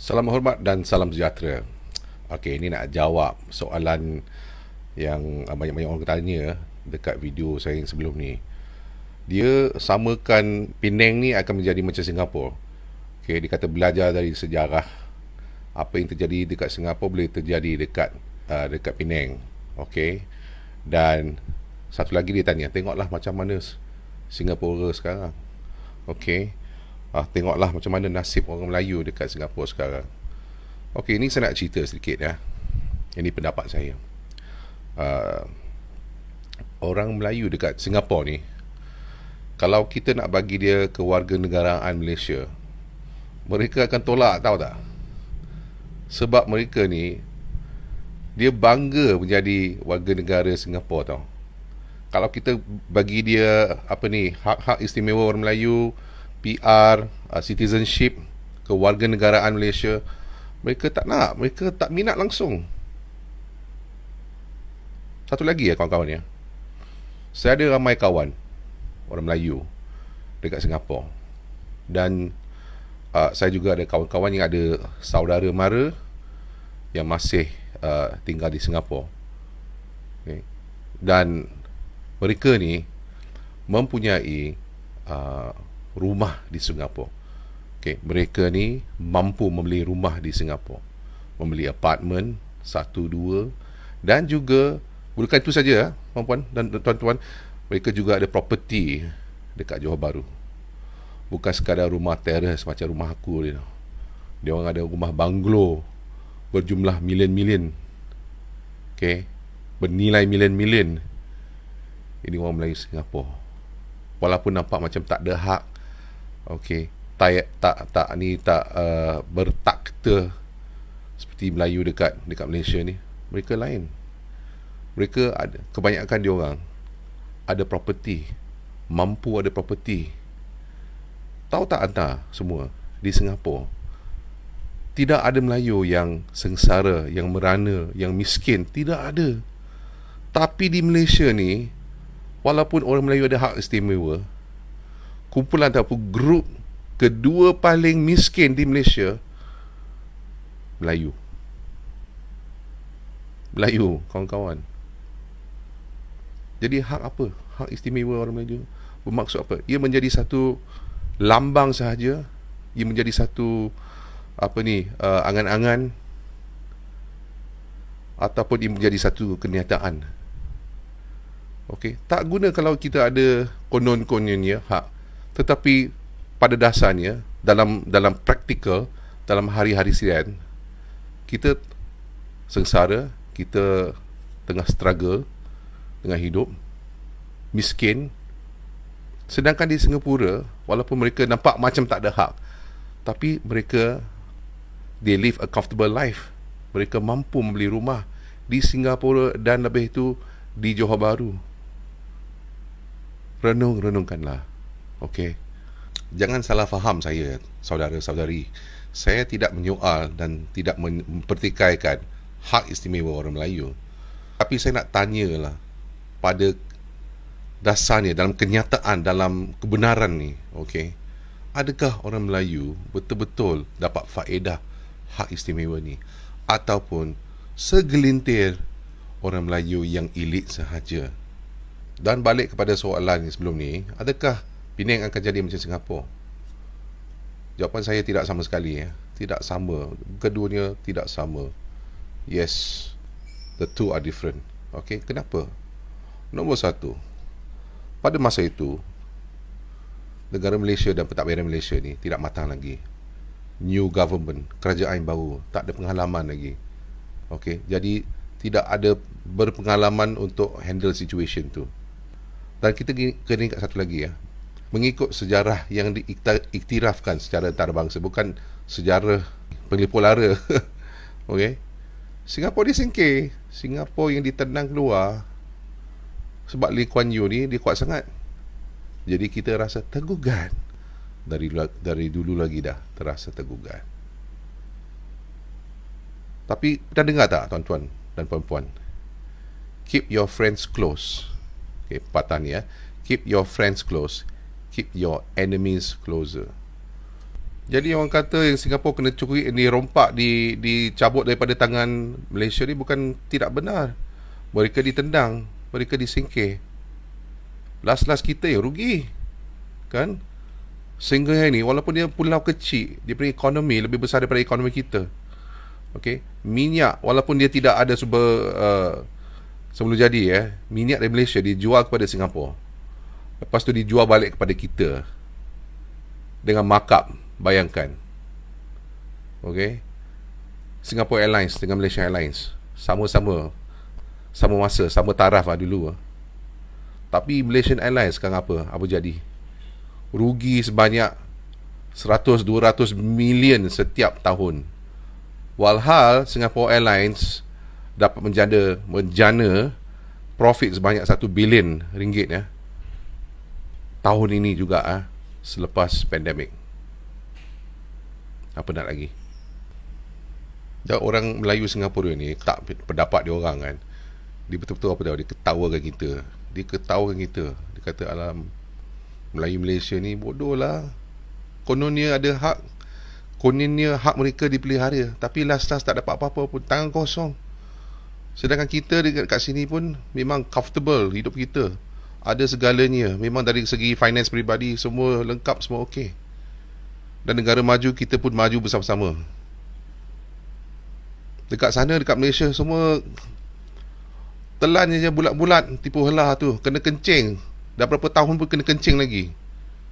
Salam hormat dan salam sejahtera. Okey, ini nak jawab soalan yang ah, banyak-banyak orang tanya dekat video saya yang sebelum ni. Dia samakan Penang ni akan menjadi macam Singapura. Okey, dia kata belajar dari sejarah apa yang terjadi dekat Singapura boleh terjadi dekat uh, dekat Penang. Okey. Dan satu lagi dia tanya, tengoklah macam mana Singapura sekarang. Okey. Ah, tengoklah macam mana nasib orang Melayu dekat Singapura sekarang. Okey, ini saya nak cerita sedikit ya. Ini pendapat saya. Uh, orang Melayu dekat Singapura ni kalau kita nak bagi dia kewarganegaraan Malaysia, mereka akan tolak tahu tak? Sebab mereka ni dia bangga menjadi warga negara Singapura tau. Kalau kita bagi dia apa ni hak-hak istimewa orang Melayu, PR, uh, citizenship, kewarganegaraan Malaysia, mereka tak nak, mereka tak minat langsung. Satu lagi ya kawan-kawan ya. Saya ada ramai kawan orang Melayu dekat Singapura. Dan uh, saya juga ada kawan-kawan yang ada saudara mara yang masih uh, tinggal di Singapura. Okay. Dan mereka ni mempunyai uh, rumah di Singapura. Okay, mereka ni mampu membeli rumah di Singapura. Membeli apartmen, satu, dua. Dan juga, bukan itu saja, puan-puan ah, dan tuan-tuan. Mereka juga ada property dekat Johor Bahru. Bukan sekadar rumah teras macam rumah aku. You know. orang ada rumah banglo berjumlah milion-milion. Okay. Bernilai milion-milion. Ini orang Melayu Singapura. Walaupun nampak macam tak ada hak Okey. Tak tak tak ni tak uh, bertakta seperti Melayu dekat dekat Malaysia ni. Mereka lain. Mereka ada kebanyakan dia orang ada property. Mampu ada property. Tahu tak anda semua di Singapura? Tidak ada Melayu yang sengsara, yang merana, yang miskin. Tidak ada. Tapi di Malaysia ni, walaupun orang Melayu ada hak istimewa, kumpulan ataupun grup kedua paling miskin di Malaysia Melayu Melayu kawan-kawan jadi hak apa hak istimewa orang Melayu bermaksud apa ia menjadi satu lambang sahaja ia menjadi satu apa ni uh, angan-angan ataupun ia menjadi satu kenyataan Okey, tak guna kalau kita ada konon-kononnya hak tetapi pada dasarnya dalam dalam praktikal dalam hari-hari sian kita sengsara kita tengah struggle dengan hidup miskin sedangkan di Singapura walaupun mereka nampak macam tak ada hak tapi mereka they live a comfortable life mereka mampu membeli rumah di Singapura dan lebih itu di Johor Bahru renung-renungkanlah Okey. Jangan salah faham saya, saudara-saudari. Saya tidak menyoal dan tidak mempertikaikan hak istimewa orang Melayu. Tapi saya nak tanyalah pada dasarnya dalam kenyataan dalam kebenaran ni, okey. Adakah orang Melayu betul-betul dapat faedah hak istimewa ni ataupun segelintir orang Melayu yang elit sahaja? Dan balik kepada soalan ni sebelum ni, adakah Penang akan jadi macam Singapura? Jawapan saya tidak sama sekali ya. Tidak sama. Keduanya tidak sama. Yes. The two are different. Okay. Kenapa? Nombor satu. Pada masa itu, negara Malaysia dan pentadbiran Malaysia ni tidak matang lagi. New government, kerajaan yang baru, tak ada pengalaman lagi. Okay. Jadi, tidak ada berpengalaman untuk handle situation tu. Dan kita kena ingat satu lagi ya mengikut sejarah yang diiktirafkan secara antarabangsa bukan sejarah pelipolara okey Singapura ni singke Singapura yang ditenang keluar sebab Lee Kuan Yew ni dia kuat sangat jadi kita rasa tegugan dari dari dulu lagi dah terasa tegugan tapi kita dengar tak tuan-tuan dan puan-puan keep your friends close okey patah ni ya keep your friends close keep your enemies closer. Jadi orang kata yang Singapura kena curi ni rompak di dicabut daripada tangan Malaysia ni bukan tidak benar. Mereka ditendang, mereka disingkir. Last-last kita yang rugi. Kan? Sehingga hari ni walaupun dia pulau kecil, dia punya ekonomi lebih besar daripada ekonomi kita. Okay minyak walaupun dia tidak ada sumber uh, jadi eh, minyak dari Malaysia dijual kepada Singapura. Lepas tu dijual balik kepada kita Dengan markup Bayangkan Okay Singapore Airlines dengan Malaysia Airlines Sama-sama Sama masa, sama taraf lah dulu Tapi Malaysian Airlines sekarang apa? Apa jadi? Rugi sebanyak 100-200 million setiap tahun Walhal Singapore Airlines Dapat menjana, menjana Profit sebanyak 1 bilion ringgit ya tahun ini juga ah selepas pandemik. Apa nak lagi? Dan orang Melayu Singapura ni tak pendapat dia orang kan. Dia betul-betul apa tahu dia ketawakan kita. Dia ketawakan kita. Dia kata alam Melayu Malaysia ni bodoh lah. Kononnya ada hak Kononnya hak mereka dipelihara Tapi last-last tak dapat apa-apa pun Tangan kosong Sedangkan kita dekat kat sini pun Memang comfortable hidup kita ada segalanya memang dari segi finance peribadi semua lengkap semua okey dan negara maju kita pun maju bersama-sama dekat sana dekat Malaysia semua telan je bulat-bulat tipu helah tu kena kencing dah berapa tahun pun kena kencing lagi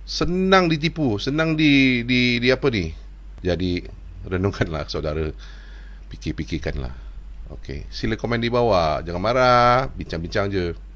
senang ditipu senang di di di apa ni jadi renungkanlah saudara Pikir-pikirkanlah. okey sila komen di bawah jangan marah bincang-bincang je